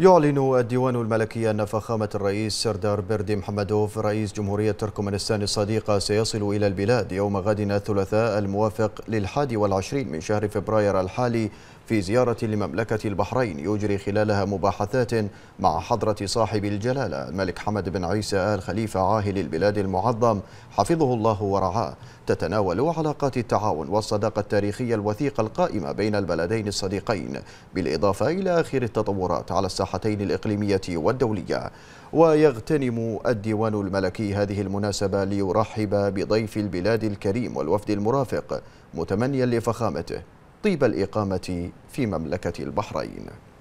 يعلن الديوان الملكي أن فخامة الرئيس سردار بردي محمدوف رئيس جمهورية تركمانستان الصديقة سيصل إلى البلاد يوم غد الثلاثاء الموافق للحادي والعشرين من شهر فبراير الحالي في زيارة لمملكة البحرين يجري خلالها مباحثات مع حضرة صاحب الجلالة الملك حمد بن عيسى آل خليفة عاهل البلاد المعظم حفظه الله ورعاه تتناول علاقات التعاون والصداقة التاريخية الوثيقة القائمة بين البلدين الصديقين بالإضافة إلى آخر التطورات على الساحتين الإقليمية والدولية ويغتنم الديوان الملكي هذه المناسبة ليرحب بضيف البلاد الكريم والوفد المرافق متمنيا لفخامته طيب الإقامة في مملكة البحرين